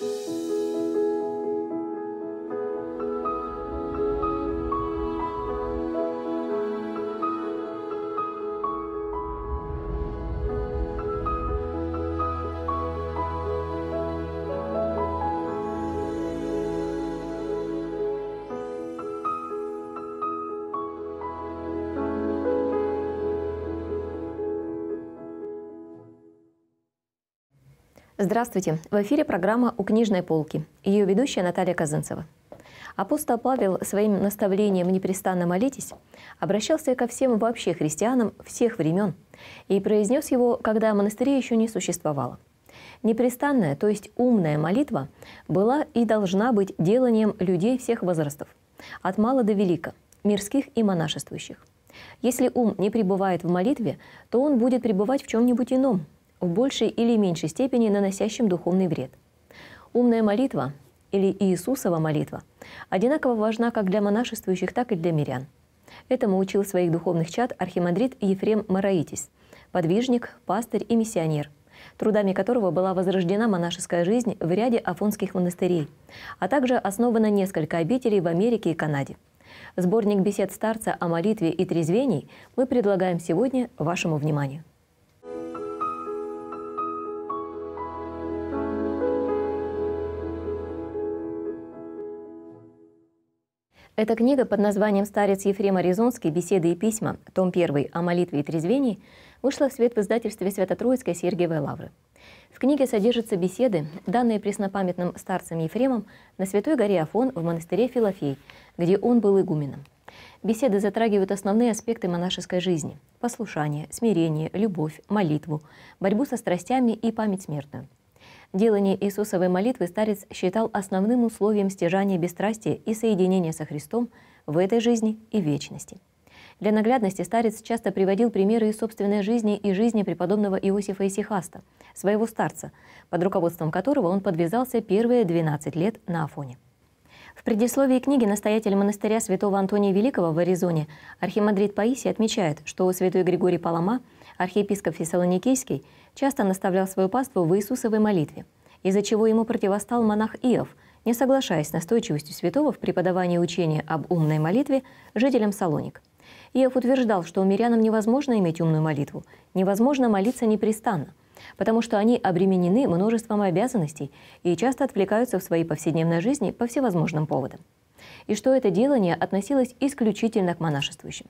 Thank you. Здравствуйте! В эфире программа «У книжной полки». Ее ведущая Наталья Казынцева. Апостол Павел своим наставлением «Непрестанно молитесь» обращался ко всем вообще христианам всех времен и произнес его, когда монастыря еще не существовало. Непрестанная, то есть умная молитва была и должна быть деланием людей всех возрастов, от мала до велика, мирских и монашествующих. Если ум не пребывает в молитве, то он будет пребывать в чем-нибудь ином – в большей или меньшей степени наносящим духовный вред. Умная молитва или Иисусова молитва одинаково важна как для монашествующих, так и для мирян. Этому учил своих духовных чад архимандрит Ефрем Мараитис, подвижник, пастырь и миссионер, трудами которого была возрождена монашеская жизнь в ряде афонских монастырей, а также основано несколько обителей в Америке и Канаде. Сборник бесед старца о молитве и трезвении мы предлагаем сегодня вашему вниманию. Эта книга под названием «Старец Ефрем Аризонский. Беседы и письма. Том 1. О молитве и трезвении» вышла в свет в издательстве Свято-Троицкой Сергиевой Лавры. В книге содержатся беседы, данные преснопамятным старцем Ефремом на Святой горе Афон в монастыре Филофей, где он был игуменом. Беседы затрагивают основные аспекты монашеской жизни – послушание, смирение, любовь, молитву, борьбу со страстями и память смертную – Делание Иисусовой молитвы старец считал основным условием стяжания бесстрастия и соединения со Христом в этой жизни и вечности. Для наглядности старец часто приводил примеры из собственной жизни и жизни преподобного Иосифа Исихаста, своего старца, под руководством которого он подвязался первые 12 лет на Афоне. В предисловии книги настоятель монастыря святого Антония Великого в Аризоне архимандрит Паисий отмечает, что святой Григорий Палама, архиепископ Фессалоникийский, часто наставлял свою паству в Иисусовой молитве, из-за чего ему противостал монах Иов, не соглашаясь с настойчивостью святого в преподавании учения об умной молитве жителям Салоник. Иов утверждал, что у мирянам невозможно иметь умную молитву, невозможно молиться непрестанно – потому что они обременены множеством обязанностей и часто отвлекаются в своей повседневной жизни по всевозможным поводам. И что это делание относилось исключительно к монашествующим.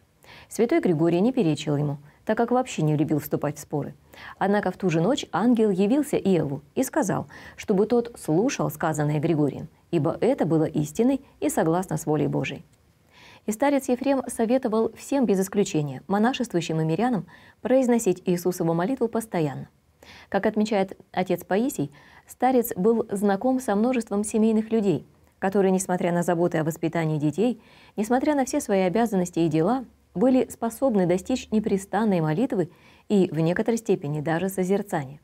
Святой Григорий не перечил ему, так как вообще не любил вступать в споры. Однако в ту же ночь ангел явился Иову и сказал, чтобы тот слушал сказанное Григорием, ибо это было истиной и согласно с волей Божией. И старец Ефрем советовал всем без исключения, монашествующим и мирянам, произносить Иисусову молитву постоянно – как отмечает отец Паисий, старец был знаком со множеством семейных людей, которые, несмотря на заботы о воспитании детей, несмотря на все свои обязанности и дела, были способны достичь непрестанной молитвы и, в некоторой степени, даже созерцания.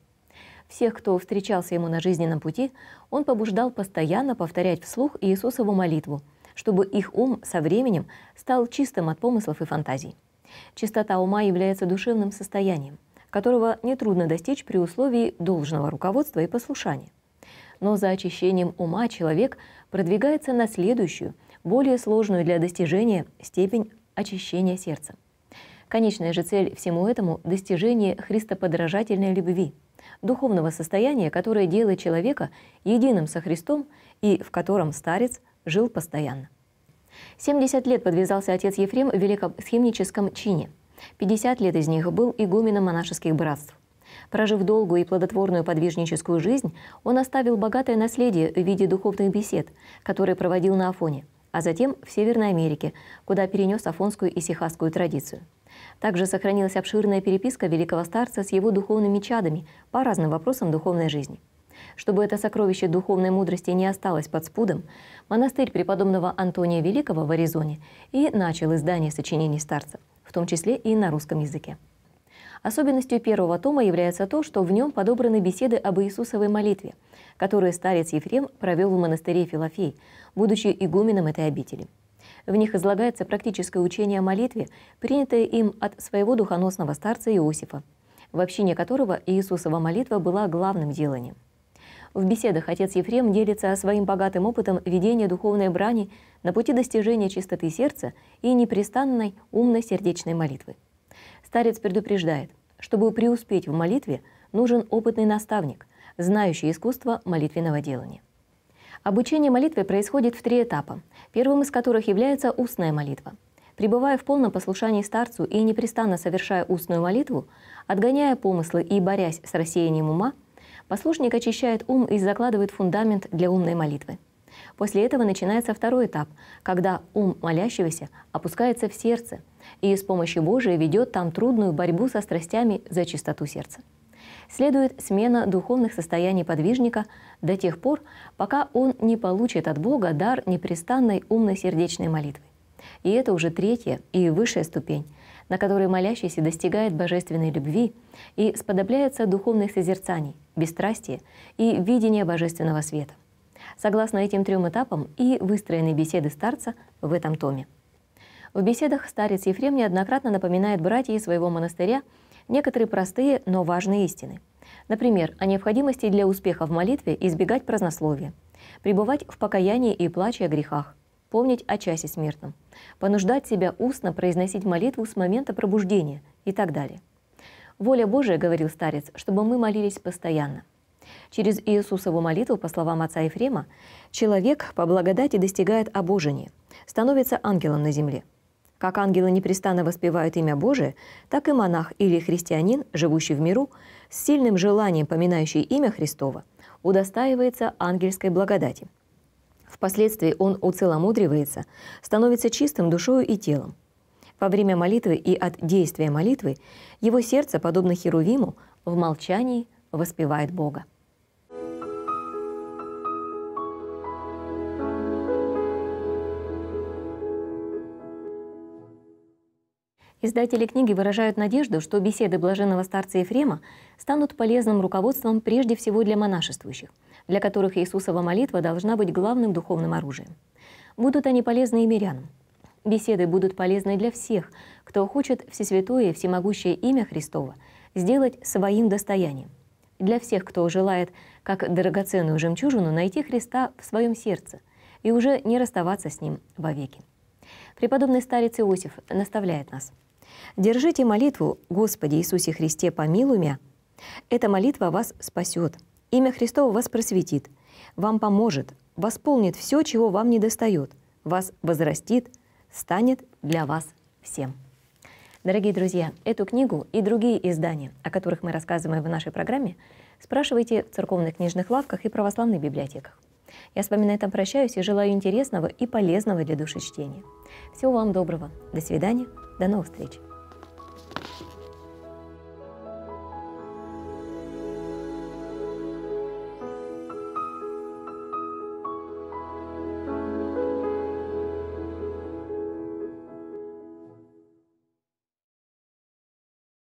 Всех, кто встречался ему на жизненном пути, он побуждал постоянно повторять вслух Иисусову молитву, чтобы их ум со временем стал чистым от помыслов и фантазий. Чистота ума является душевным состоянием которого нетрудно достичь при условии должного руководства и послушания. Но за очищением ума человек продвигается на следующую, более сложную для достижения степень очищения сердца. Конечная же цель всему этому – достижение христоподражательной любви, духовного состояния, которое делает человека единым со Христом и в котором старец жил постоянно. 70 лет подвязался отец Ефрем в великосхимническом чине – 50 лет из них был игуменом монашеских братств. Прожив долгую и плодотворную подвижническую жизнь, он оставил богатое наследие в виде духовных бесед, которые проводил на Афоне, а затем в Северной Америке, куда перенес афонскую и сихасскую традицию. Также сохранилась обширная переписка великого старца с его духовными чадами по разным вопросам духовной жизни. Чтобы это сокровище духовной мудрости не осталось под спудом, монастырь преподобного Антония Великого в Аризоне и начал издание сочинений старца – в том числе и на русском языке. Особенностью первого тома является то, что в нем подобраны беседы об Иисусовой молитве, которые старец Ефрем провел в монастыре Филофей, будучи игуменом этой обители. В них излагается практическое учение о молитве, принятое им от своего духоносного старца Иосифа, в общине которого Иисусова молитва была главным деланием. В беседах отец Ефрем делится своим богатым опытом ведения духовной брани на пути достижения чистоты сердца и непрестанной умной сердечной молитвы. Старец предупреждает, чтобы преуспеть в молитве, нужен опытный наставник, знающий искусство молитвенного делания. Обучение молитве происходит в три этапа, первым из которых является устная молитва. Пребывая в полном послушании старцу и непрестанно совершая устную молитву, отгоняя помыслы и борясь с рассеянием ума – Послушник очищает ум и закладывает фундамент для умной молитвы. После этого начинается второй этап, когда ум молящегося опускается в сердце и с помощью Божией ведет там трудную борьбу со страстями за чистоту сердца. Следует смена духовных состояний подвижника до тех пор, пока он не получит от Бога дар непрестанной умной сердечной молитвы. И это уже третья и высшая ступень на которой молящийся достигает божественной любви и сподобляется духовных созерцаний, бесстрастия и видения божественного света. Согласно этим трем этапам и выстроены беседы старца в этом томе. В беседах старец Ефрем неоднократно напоминает братьям своего монастыря некоторые простые, но важные истины. Например, о необходимости для успеха в молитве избегать празднословия, пребывать в покаянии и плаче о грехах, помнить о часе смертном, понуждать себя устно произносить молитву с момента пробуждения и так далее. Воля Божия, говорил старец, чтобы мы молились постоянно. Через Иисусову молитву, по словам отца Ефрема, человек по благодати достигает обожения, становится ангелом на земле. Как ангелы непрестанно воспевают имя Божие, так и монах или христианин, живущий в миру, с сильным желанием, поминающий имя Христова, удостаивается ангельской благодати – Впоследствии он уцеломудривается, становится чистым душою и телом. Во время молитвы и от действия молитвы его сердце, подобно Херувиму, в молчании воспевает Бога. Издатели книги выражают надежду, что беседы блаженного старца Ефрема станут полезным руководством прежде всего для монашествующих, для которых Иисусова молитва должна быть главным духовным оружием. Будут они полезны и мирянам. Беседы будут полезны для всех, кто хочет всесвятое, всемогущее имя Христова сделать своим достоянием. Для всех, кто желает, как драгоценную жемчужину, найти Христа в своем сердце и уже не расставаться с Ним вовеки. Преподобный старец Иосиф наставляет нас – Держите молитву «Господи Иисусе Христе, помилуй меня». Эта молитва вас спасет. Имя Христово вас просветит, вам поможет, восполнит все, чего вам не достает, вас возрастит, станет для вас всем. Дорогие друзья, эту книгу и другие издания, о которых мы рассказываем в нашей программе, спрашивайте в церковных книжных лавках и православных библиотеках. Я с вами на этом прощаюсь и желаю интересного и полезного для души чтения. Всего вам доброго. До свидания. До новых встреч.